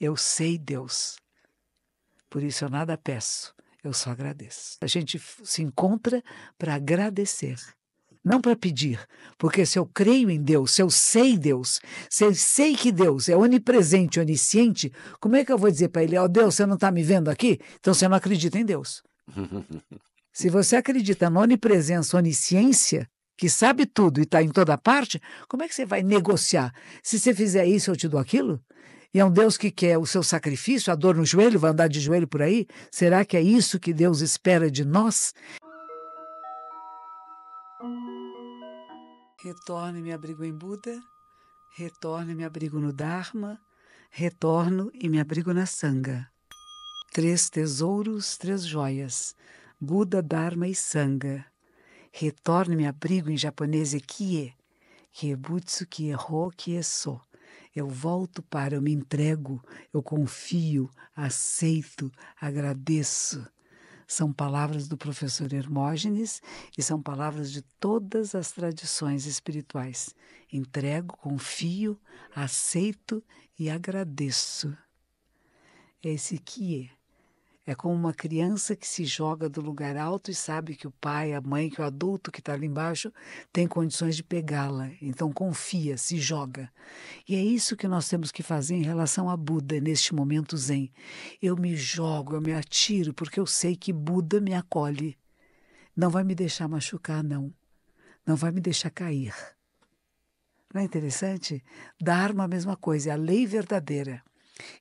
Eu sei, Deus. Por isso eu nada peço, eu só agradeço. A gente se encontra para agradecer, não para pedir, porque se eu creio em Deus, se eu sei Deus, se eu sei que Deus é onipresente, onisciente, como é que eu vou dizer para ele, ó oh, Deus, você não está me vendo aqui? Então você não acredita em Deus. se você acredita na onipresença, onisciência, que sabe tudo e está em toda parte, como é que você vai negociar? Se você fizer isso, eu te dou aquilo? E é um Deus que quer o seu sacrifício, a dor no joelho, vai andar de joelho por aí? Será que é isso que Deus espera de nós? Retorno e me abrigo em Buda, retorno e me abrigo no Dharma, retorno e me abrigo na Sangha. Três tesouros, três joias. Buda, Dharma e Sangha. Retorno e me abrigo em japonês é Kie, Kiebutsu, Kie Kieso. Eu volto para, eu me entrego, eu confio, aceito, agradeço. São palavras do professor Hermógenes e são palavras de todas as tradições espirituais. Entrego, confio, aceito e agradeço. Esse que é é como uma criança que se joga do lugar alto e sabe que o pai, a mãe, que o adulto que está ali embaixo tem condições de pegá-la. Então confia, se joga. E é isso que nós temos que fazer em relação a Buda neste momento zen. Eu me jogo, eu me atiro, porque eu sei que Buda me acolhe. Não vai me deixar machucar, não. Não vai me deixar cair. Não é interessante? Dharma a mesma coisa, é a lei verdadeira.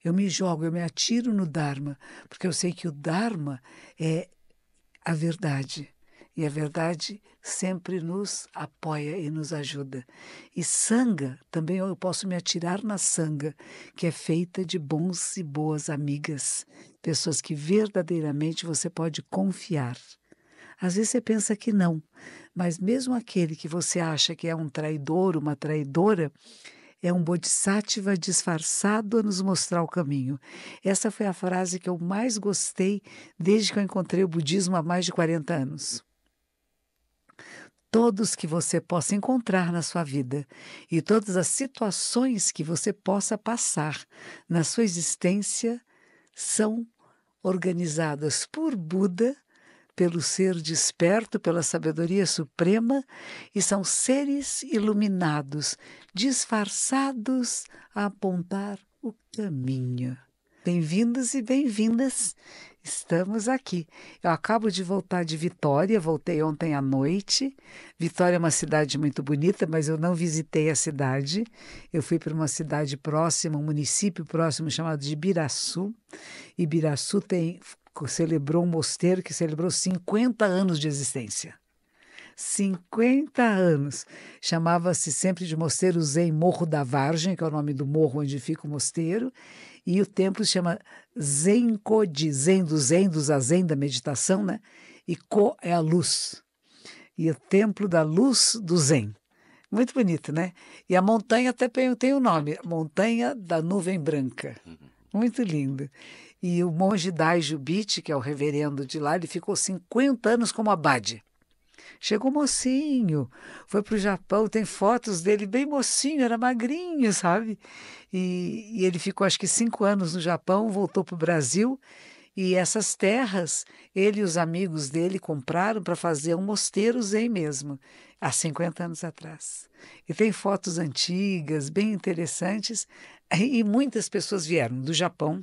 Eu me jogo, eu me atiro no Dharma, porque eu sei que o Dharma é a verdade. E a verdade sempre nos apoia e nos ajuda. E sanga, também eu posso me atirar na sanga, que é feita de bons e boas amigas, pessoas que verdadeiramente você pode confiar. Às vezes você pensa que não, mas mesmo aquele que você acha que é um traidor, uma traidora, é um bodhisattva disfarçado a nos mostrar o caminho. Essa foi a frase que eu mais gostei desde que eu encontrei o budismo há mais de 40 anos todos que você possa encontrar na sua vida e todas as situações que você possa passar na sua existência são organizadas por Buda pelo ser desperto pela sabedoria suprema e são seres iluminados, disfarçados a apontar o caminho. Bem-vindos e bem-vindas. Estamos aqui. Eu acabo de voltar de Vitória, voltei ontem à noite. Vitória é uma cidade muito bonita, mas eu não visitei a cidade. Eu fui para uma cidade próxima, um município próximo chamado de Ibiraçu. Ibiraçu tem celebrou um mosteiro que celebrou 50 anos de existência. 50 anos. Chamava-se sempre de Mosteiro Zen Morro da Vargem, que é o nome do morro onde fica o mosteiro, e o templo se chama de Zen do Zen, do Zen da meditação, né? E Ko é a luz. E o templo da luz do Zen. Muito bonito, né? E a montanha até tem o um nome, Montanha da Nuvem Branca. Uhum. Muito lindo. E o monge Dai Jubite, que é o reverendo de lá, ele ficou 50 anos como abade. Chegou mocinho, foi para o Japão, tem fotos dele bem mocinho, era magrinho, sabe? E, e ele ficou acho que cinco anos no Japão, voltou para o Brasil e essas terras ele e os amigos dele compraram para fazer um mosteiro zen mesmo, há 50 anos atrás. E tem fotos antigas, bem interessantes, e muitas pessoas vieram do Japão,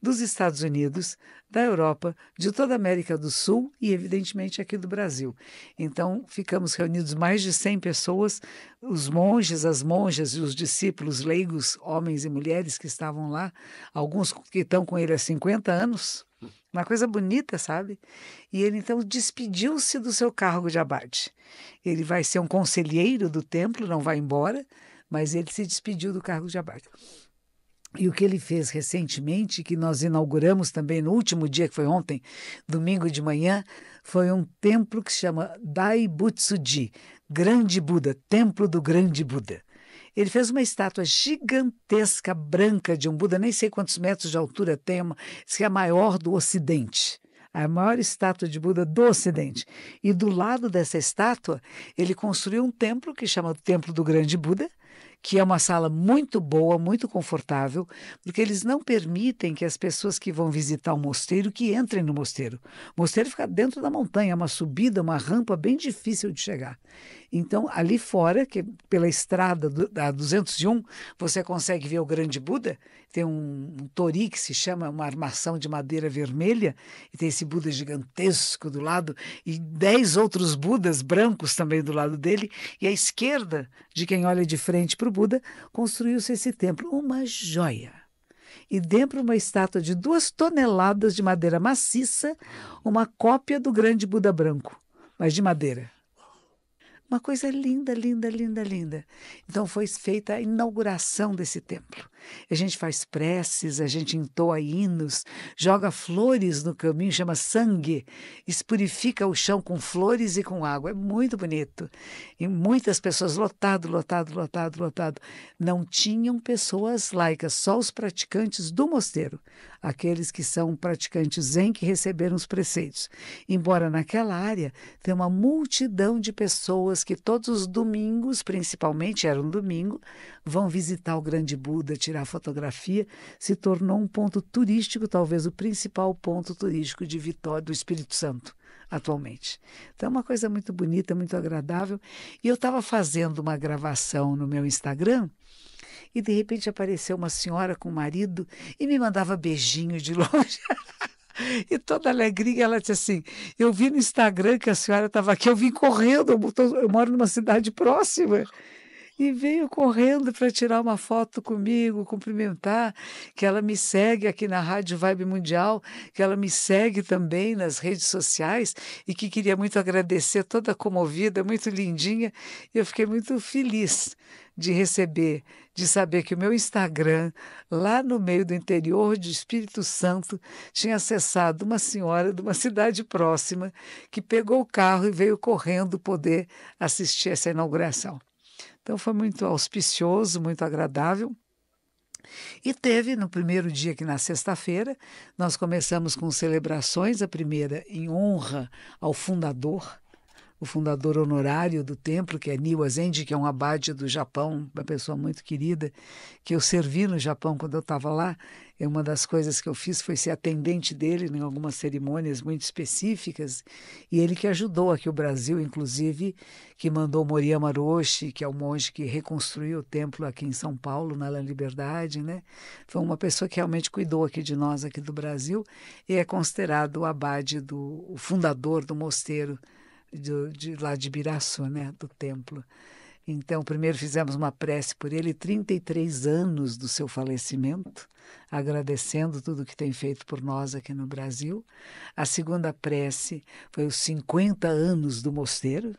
dos Estados Unidos, da Europa, de toda a América do Sul e, evidentemente, aqui do Brasil. Então, ficamos reunidos mais de 100 pessoas, os monges, as monjas e os discípulos leigos, homens e mulheres que estavam lá, alguns que estão com ele há 50 anos. Uma coisa bonita, sabe? E ele então despediu-se do seu cargo de abade. Ele vai ser um conselheiro do templo, não vai embora, mas ele se despediu do cargo de abade. E o que ele fez recentemente, que nós inauguramos também no último dia, que foi ontem, domingo de manhã, foi um templo que se chama Daibutsuji, Grande Buda, Templo do Grande Buda. Ele fez uma estátua gigantesca, branca, de um Buda, nem sei quantos metros de altura tem, uma, que é a maior do Ocidente a maior estátua de Buda do Ocidente. E do lado dessa estátua, ele construiu um templo que chama o Templo do Grande Buda, que é uma sala muito boa, muito confortável, porque eles não permitem que as pessoas que vão visitar o mosteiro que entrem no mosteiro. O mosteiro fica dentro da montanha, uma subida, uma rampa bem difícil de chegar. Então, ali fora, que pela estrada do, da 201, você consegue ver o Grande Buda, tem um, um tori que se chama, uma armação de madeira vermelha, e tem esse Buda gigantesco do lado, e dez outros Budas brancos também do lado dele, e à esquerda de quem olha de frente para o Buda, construiu-se esse templo, uma joia e dentro uma estátua de duas toneladas de madeira maciça, uma cópia do grande Buda branco, mas de madeira. Uma coisa linda, linda, linda, linda. Então foi feita a inauguração desse templo. A gente faz preces, a gente entoa hinos, joga flores no caminho, chama sangue, espurifica o chão com flores e com água. É muito bonito. E muitas pessoas, lotado, lotado, lotado, lotado. Não tinham pessoas laicas, só os praticantes do mosteiro, aqueles que são praticantes zen que receberam os preceitos. Embora naquela área tenha uma multidão de pessoas que todos os domingos, principalmente era um domingo, vão visitar o grande Buda, tirar tirar fotografia, se tornou um ponto turístico, talvez o principal ponto turístico de Vitória do Espírito Santo atualmente. Então é uma coisa muito bonita, muito agradável. E eu estava fazendo uma gravação no meu Instagram e de repente apareceu uma senhora com o um marido e me mandava beijinho de longe. E toda alegria, ela disse assim: Eu vi no Instagram que a senhora estava aqui, eu vim correndo, eu, tô, eu, moro numa cidade próxima e veio correndo para tirar uma foto comigo, cumprimentar, que ela me segue aqui na Rádio Vibe Mundial, que ela me segue também nas redes sociais e que queria muito agradecer, toda comovida, muito lindinha. E Eu fiquei muito feliz de receber, de saber que o meu Instagram, lá no meio do interior de Espírito Santo, tinha acessado uma senhora de uma cidade próxima que pegou o carro e veio correndo poder assistir essa inauguração. Então foi muito auspicioso, muito agradável. E teve no primeiro dia, que na sexta-feira, nós começamos com celebrações. A primeira em honra ao fundador, o fundador honorário do templo, que é Niwa Zenji, que é um abade do Japão, uma pessoa muito querida, que eu servi no Japão quando eu estava lá. É uma das coisas que eu fiz foi ser atendente dele em algumas cerimônias muito específicas, e ele que ajudou aqui o Brasil, inclusive, que mandou Moriyama Roshi, que é o monge que reconstruiu o templo aqui em São Paulo, na Liberdade, né? Foi uma pessoa que realmente cuidou aqui de nós, aqui do Brasil, e é considerado o abade, do, o fundador do mosteiro de, de lá de Biraçu, né? Do templo. Então, primeiro fizemos uma prece por ele, 33 anos do seu falecimento, agradecendo tudo que tem feito por nós aqui no Brasil. A segunda prece foi os 50 anos do mosteiro,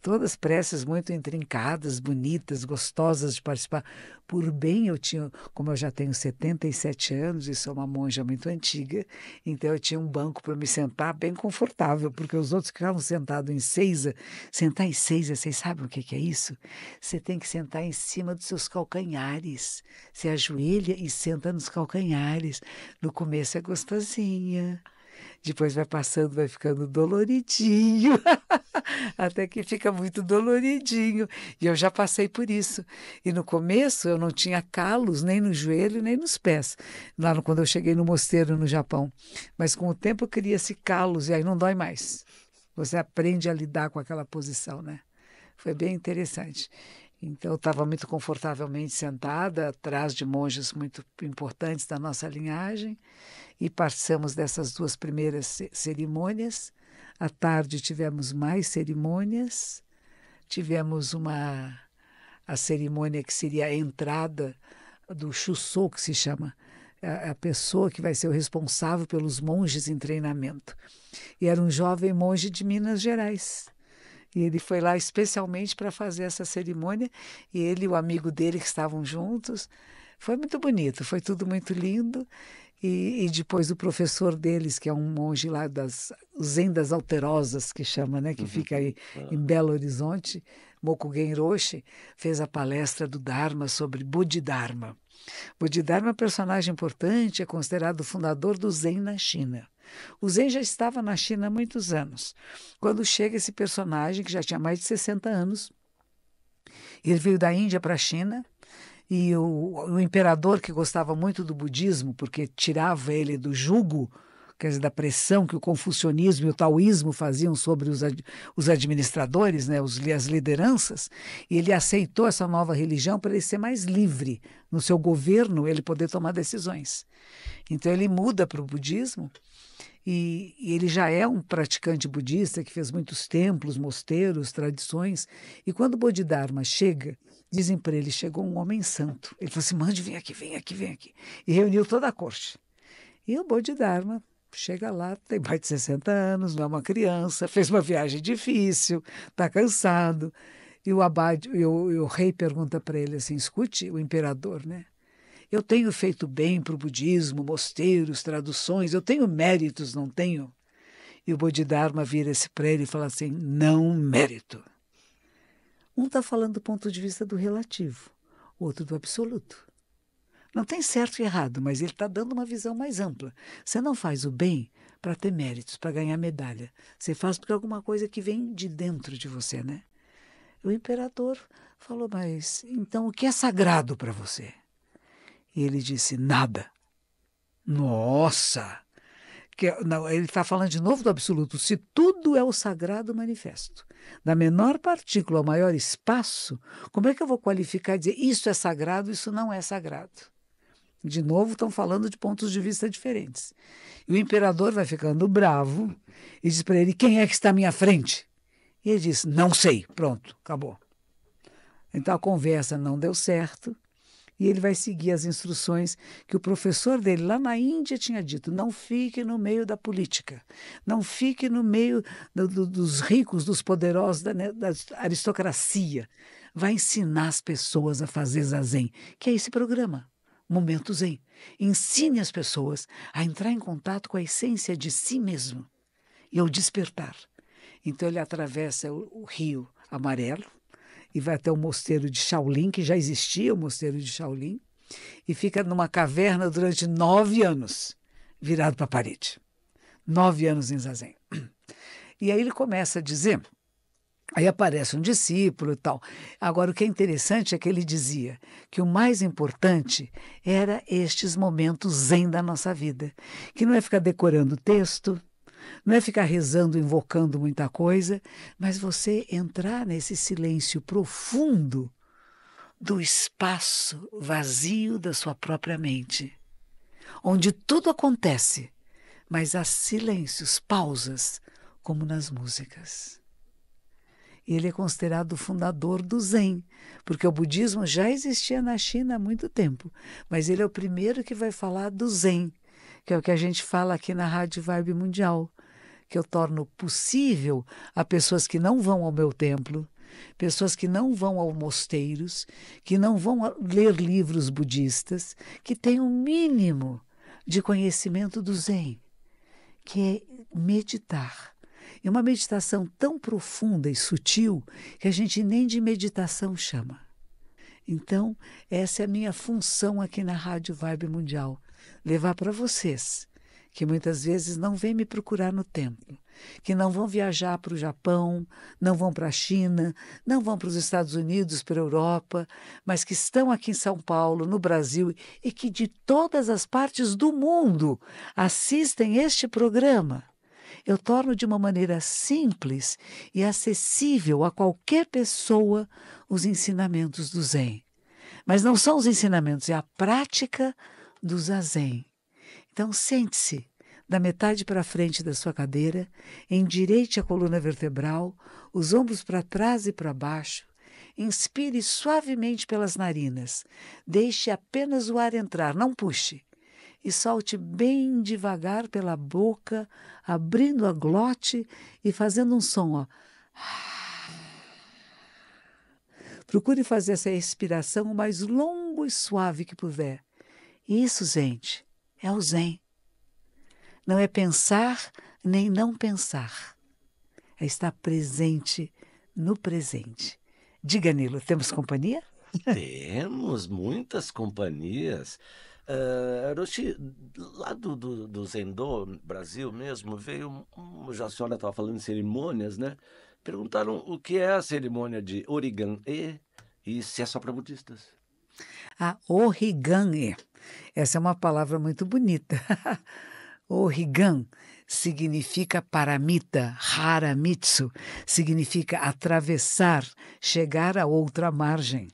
todas preces muito intrincadas, bonitas, gostosas de participar. Por bem, eu tinha, como eu já tenho 77 anos e sou uma monja muito antiga, então eu tinha um banco para me sentar bem confortável, porque os outros ficavam sentados em seiza, Sentar em seiza, vocês é sabem o que, que é isso? Você tem que sentar em cima dos seus calcanhares. Se ajoelha e senta nos calcanhares. No começo é gostosinha. Depois vai passando, vai ficando doloridinho, até que fica muito doloridinho. E eu já passei por isso. E no começo eu não tinha calos nem no joelho, nem nos pés, lá no, quando eu cheguei no mosteiro no Japão. Mas com o tempo cria-se calos e aí não dói mais. Você aprende a lidar com aquela posição, né? Foi bem interessante. Então, eu estava muito confortavelmente sentada atrás de monges muito importantes da nossa linhagem e passamos dessas duas primeiras cerimônias. À tarde tivemos mais cerimônias, tivemos uma a cerimônia que seria a entrada do Chussou, que se chama, a, a pessoa que vai ser o responsável pelos monges em treinamento. E era um jovem monge de Minas Gerais. E ele foi lá especialmente para fazer essa cerimônia, e ele e o amigo dele que estavam juntos. Foi muito bonito, foi tudo muito lindo. E, e depois o professor deles, que é um monge lá das Zen das Alterosas, que chama, né, que uhum. fica aí é. em Belo Horizonte, Mokugen Roshi, fez a palestra do Dharma sobre Bodhidharma. Bodhidharma é um personagem importante, é considerado o fundador do Zen na China. O Zen já estava na China há muitos anos. Quando chega esse personagem, que já tinha mais de 60 anos, ele veio da Índia para a China e o, o imperador, que gostava muito do budismo, porque tirava ele do jugo quer dizer, da pressão que o confucionismo e o taoísmo faziam sobre os, ad, os administradores, né, os, as lideranças, e ele aceitou essa nova religião para ele ser mais livre no seu governo, ele poder tomar decisões. Então ele muda para o budismo. E, e, ele já é um praticante budista que fez muitos templos, mosteiros, tradições. E quando o Bodhidharma chega, dizem para ele: chegou um homem santo. Ele falou assim: mande, vem aqui, vem aqui, vem aqui. E reuniu toda a corte. E o Bodhidharma Chega lá, tem mais de 60 anos, não é uma criança, fez uma viagem difícil, está cansado. E o abade, e o, e o rei pergunta para ele assim: escute, o imperador, né? Eu tenho feito bem para o budismo, mosteiros, traduções, eu tenho méritos, não tenho? E o Bodhidharma vira-se para ele e fala assim: não mérito. Um está falando do ponto de vista do relativo, outro do absoluto. Não tem certo e errado, mas ele está dando uma visão mais ampla. Você não faz o bem para ter méritos, para ganhar medalha. Você faz porque é alguma coisa que vem de dentro de você, né? O imperador falou, mas então o que é sagrado para você? E ele disse, nada. Nossa! Que, é, não, ele está falando de novo do absoluto. Se tudo é o sagrado manifesto, da menor partícula ao maior espaço, como é que eu vou qualificar e dizer isso é sagrado, isso não é sagrado? De novo, estão falando de pontos de vista diferentes. E o imperador vai ficando bravo e diz para ele: Quem é que está à minha frente? E ele diz: Não sei. Pronto, acabou. Então a conversa não deu certo e ele vai seguir as instruções que o professor dele lá na Índia tinha dito: não fique no meio da política, não fique no meio do, do, dos ricos, dos poderosos, da, né, da, aristocracia. Vai ensinar as pessoas a fazer zazen, que é esse programa. Momento Zen. Ensine as pessoas a entrar em contato com a essência de si mesmo e ao despertar. Então ele atravessa o, o rio amarelo e vai até o mosteiro de Shaolin, que já existia o mosteiro de Shaolin, e fica numa caverna durante nove anos, virado para a parede. Nove anos em Zazen. E aí ele começa a dizer Aí aparece um discípulo e tal. Agora, o que é interessante é que ele dizia que o mais importante era estes momentos zen da nossa vida, que não é ficar decorando texto, não é ficar rezando, invocando muita coisa, mas você entrar nesse silêncio profundo do espaço vazio da sua própria mente, onde tudo acontece, mas há silêncios, pausas, como nas músicas e ele é considerado o fundador do Zen, porque o budismo já existia na China há muito tempo, mas ele é o primeiro que vai falar do Zen, que é o que a gente fala aqui na Rádio Vibe Mundial, que eu torno possível a pessoas que não vão ao meu templo, pessoas que não vão aos mosteiros, que não vão ler livros budistas, que têm o um mínimo de conhecimento do Zen, que é meditar é uma meditação tão profunda e sutil que a gente nem de meditação chama. Então, essa é a minha função aqui na Rádio Vibe Mundial, levar para vocês que muitas vezes não vêm me procurar no templo, que não vão viajar para o Japão, não vão para a China, não vão para os Estados Unidos, para a Europa, mas que estão aqui em São Paulo, no Brasil e que de todas as partes do mundo assistem este programa eu torno de uma maneira simples e acessível a qualquer pessoa os ensinamentos do Zen. Mas não são os ensinamentos, é a prática do Zazen. Então, sente-se da metade para frente da sua cadeira, endireite a coluna vertebral, os ombros para trás e para baixo. Inspire suavemente pelas narinas. Deixe apenas o ar entrar, não puxe e solte bem devagar pela boca, abrindo a glote e fazendo um som, ó. Procure fazer essa respiração o mais longo e suave que puder. Isso, gente, é o Zen. Não é pensar nem não pensar. É estar presente no presente. Diga, Nilo, temos companhia? Temos muitas companhias. Uh, eh, Aroshi, lá do, do, do Zendô, Brasil mesmo, veio. Um, já a senhora estava falando de cerimônias, né? Perguntaram o que é a cerimônia de Origan e, e se é só para budistas. A ah, Origan e. Essa é uma palavra muito bonita. Origan significa paramita, haramitsu, significa atravessar, chegar a outra margem.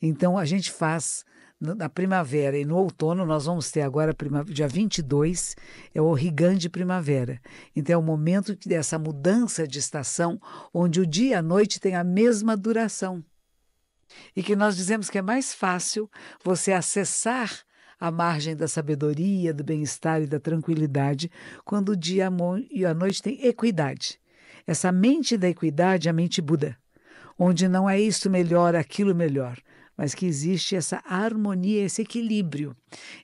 Então a gente faz na primavera e no outono, nós vamos ter agora, dia 22, é o Rigan de primavera. Então é o momento dessa mudança de estação, onde o dia e a noite têm a mesma duração. E que nós dizemos que é mais fácil você acessar a margem da sabedoria, do bem-estar e da tranquilidade, quando o dia e a noite têm equidade. Essa mente da equidade é a mente Buda, onde não é isso melhor, aquilo melhor mas que existe essa harmonia, esse equilíbrio.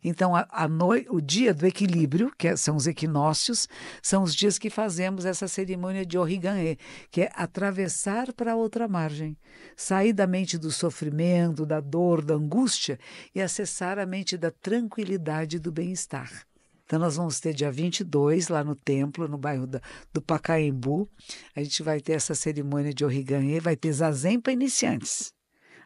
Então, a, a no... o dia do equilíbrio, que é, são os equinócios, são os dias que fazemos essa cerimônia de Origanê, que é atravessar para a outra margem, sair da mente do sofrimento, da dor, da angústia e acessar a mente da tranquilidade e do bem-estar. Então, nós vamos ter dia 22, lá no templo, no bairro da, do Pacaembu. A gente vai ter essa cerimônia de Origanê, vai ter zazen para iniciantes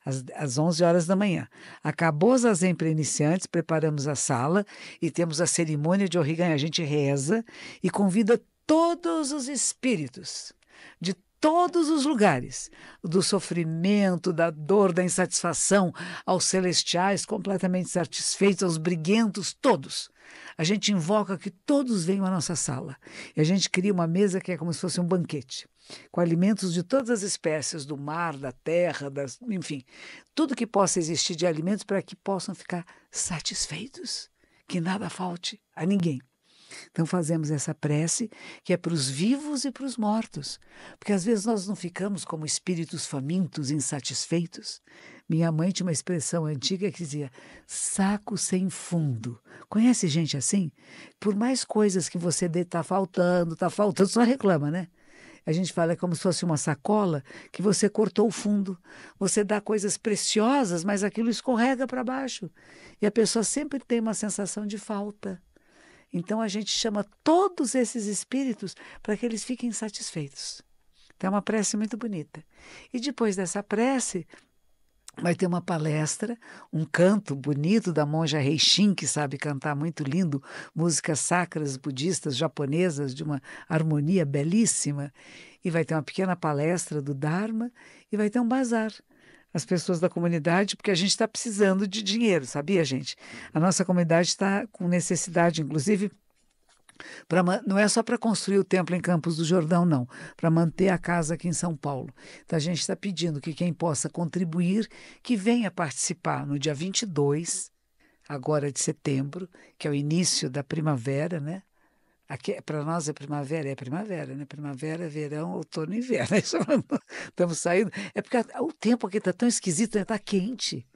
às, às 11 horas da manhã. Acabou a zazen para iniciantes, preparamos a sala e temos a cerimônia de origami. A gente reza e convida todos os espíritos de todos os lugares, do sofrimento, da dor, da insatisfação, aos celestiais completamente satisfeitos, aos briguentos, todos. A gente invoca que todos venham à nossa sala. E a gente cria uma mesa que é como se fosse um banquete com alimentos de todas as espécies, do mar, da terra, das, enfim, tudo que possa existir de alimentos para que possam ficar satisfeitos, que nada falte a ninguém. Então fazemos essa prece que é para os vivos e para os mortos, porque às vezes nós não ficamos como espíritos famintos, insatisfeitos. Minha mãe tinha uma expressão antiga que dizia saco sem fundo. Conhece gente assim? Por mais coisas que você dê, tá faltando, tá faltando, só reclama, né? a gente fala é como se fosse uma sacola que você cortou o fundo. Você dá coisas preciosas, mas aquilo escorrega para baixo. E a pessoa sempre tem uma sensação de falta. Então a gente chama todos esses espíritos para que eles fiquem satisfeitos. Então é uma prece muito bonita. E depois dessa prece, vai ter uma palestra, um canto bonito da monja Reishin, que sabe cantar muito lindo, músicas sacras budistas japonesas de uma harmonia belíssima, e vai ter uma pequena palestra do Dharma e vai ter um bazar. As pessoas da comunidade, porque a gente está precisando de dinheiro, sabia, gente? A nossa comunidade está com necessidade, inclusive, Pra, não é só para construir o templo em Campos do Jordão, não, para manter a casa aqui em São Paulo. Então a gente está pedindo que quem possa contribuir, que venha participar no dia 22, agora de setembro, que é o início da primavera, né? É, para nós é primavera, é primavera, né? Primavera, verão, outono e inverno. Estamos saindo. É porque o tempo aqui está tão esquisito, está né? Tá quente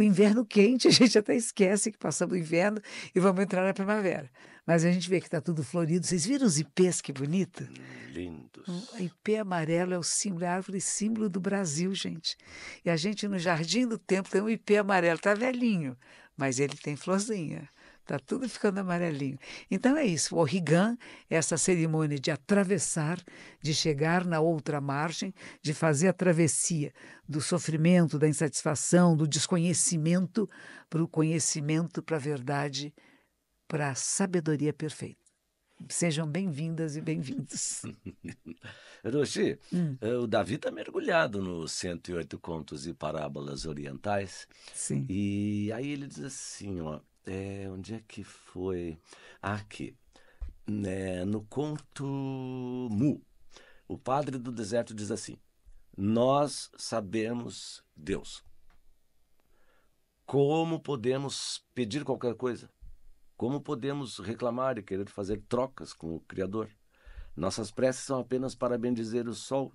o inverno quente, a gente até esquece que passamos o inverno e vamos entrar na primavera. Mas a gente vê que está tudo florido. Vocês viram os ipês, que bonito? Hum, lindos. O ipê amarelo é o símbolo, a árvore símbolo do Brasil, gente. E a gente, no Jardim do Tempo, tem um ipê amarelo. Está velhinho, mas ele tem florzinha. Está tudo ficando amarelinho. Então é isso. O Origan é essa cerimônia de atravessar, de chegar na outra margem, de fazer a travessia do sofrimento, da insatisfação, do desconhecimento para o conhecimento, para a verdade, para a sabedoria perfeita. Sejam bem-vindas e bem-vindos. Roxi, hum. Eh, o Davi está mergulhado nos 108 contos e parábolas orientais. Sim. E aí ele diz assim, ó, é, onde é que foi? Ah, aqui. Né, no conto Mu, o padre do deserto diz assim: Nós sabemos Deus. Como podemos pedir qualquer coisa? Como podemos reclamar e querer fazer trocas com o Criador? Nossas preces são apenas para bendizer o sol,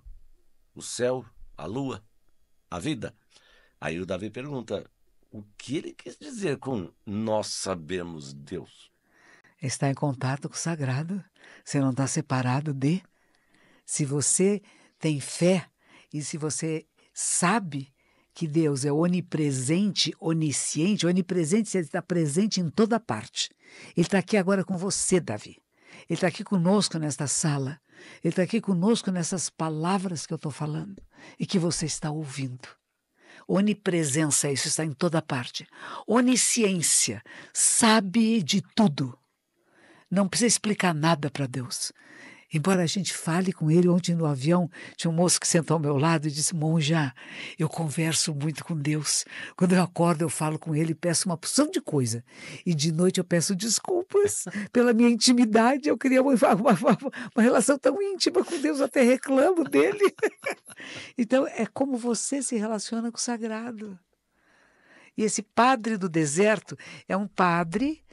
o céu, a lua, a vida. Aí o Davi pergunta: o que ele quis dizer com nós sabemos Deus? Está em contato com o sagrado. Você não está separado de. Se você tem fé e se você sabe que Deus é onipresente, onisciente, onipresente, ele está presente em toda parte. Ele está aqui agora com você, Davi. Ele está aqui conosco nesta sala. Ele está aqui conosco nessas palavras que eu estou falando e que você está ouvindo. Onipresença, isso está em toda parte. Onisciência, sabe de tudo. Não precisa explicar nada para Deus. Embora a gente fale com ele, ontem no avião, tinha um moço que sentou ao meu lado e disse: Monja, eu converso muito com Deus. Quando eu acordo, eu falo com ele, peço uma porção de coisa. E de noite eu peço desculpas pela minha intimidade. Eu queria uma, uma, uma relação tão íntima com Deus, até reclamo dele. então, é como você se relaciona com o sagrado. E esse padre do deserto é um padre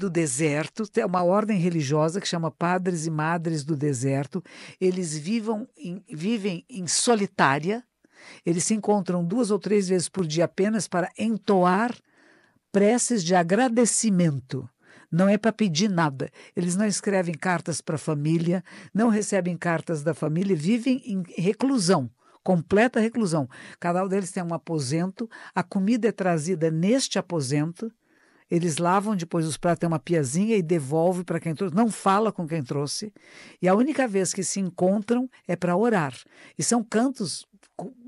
do deserto, é uma ordem religiosa que chama Padres e Madres do Deserto. Eles vivam em, vivem em solitária, eles se encontram duas ou três vezes por dia apenas para entoar preces de agradecimento. Não é para pedir nada. Eles não escrevem cartas para a família, não recebem cartas da família, vivem em reclusão completa reclusão. Cada um deles tem um aposento, a comida é trazida neste aposento, eles lavam depois os pratos, tem uma piazinha e devolve para quem trouxe. Não fala com quem trouxe. E a única vez que se encontram é para orar. E são cantos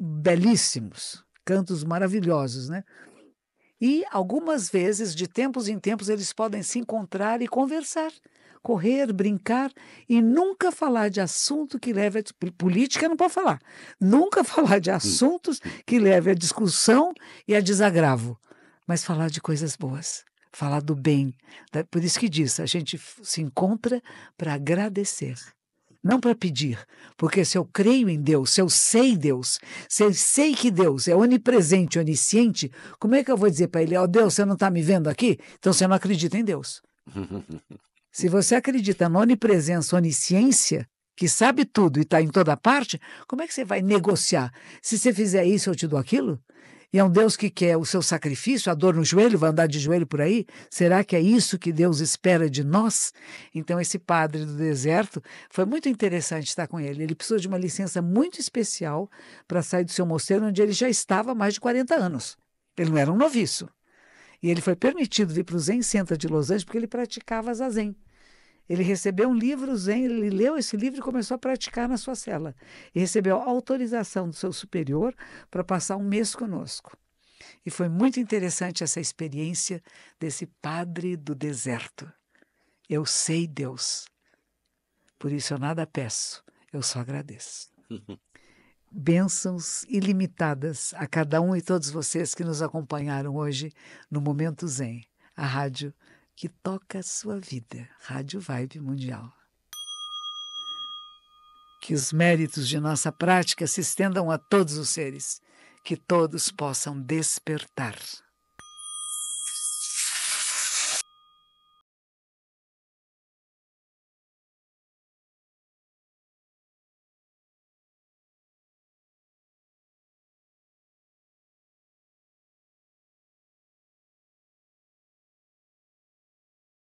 belíssimos, cantos maravilhosos, né? E algumas vezes, de tempos em tempos, eles podem se encontrar e conversar, correr, brincar e nunca falar de assunto que leve a política não pode falar. Nunca falar de assuntos que leve a discussão e a desagravo, mas falar de coisas boas falar do bem. Por isso que diz, a gente se encontra para agradecer, não para pedir. Porque se eu creio em Deus, se eu sei Deus, se eu sei que Deus é onipresente, onisciente, como é que eu vou dizer para ele, ó oh, Deus, você não está me vendo aqui? Então você não acredita em Deus. se você acredita na onipresença, onisciência, que sabe tudo e está em toda parte, como é que você vai negociar? Se você fizer isso, eu te dou aquilo? E é um Deus que quer o seu sacrifício, a dor no joelho, vai andar de joelho por aí? Será que é isso que Deus espera de nós? Então, esse padre do deserto, foi muito interessante estar com ele. Ele precisou de uma licença muito especial para sair do seu mosteiro, onde ele já estava há mais de 40 anos. Ele não era um noviço. E ele foi permitido vir para o Zen Center de Los Angeles porque ele praticava zazen. Ele recebeu um livro zen, ele leu esse livro e começou a praticar na sua cela. E recebeu autorização do seu superior para passar um mês conosco. E foi muito interessante essa experiência desse padre do deserto. Eu sei Deus. Por isso eu nada peço, eu só agradeço. Bênçãos ilimitadas a cada um e todos vocês que nos acompanharam hoje no Momento Zen, a rádio que toca a sua vida. Rádio Vibe Mundial. Que os méritos de nossa prática se estendam a todos os seres, que todos possam despertar.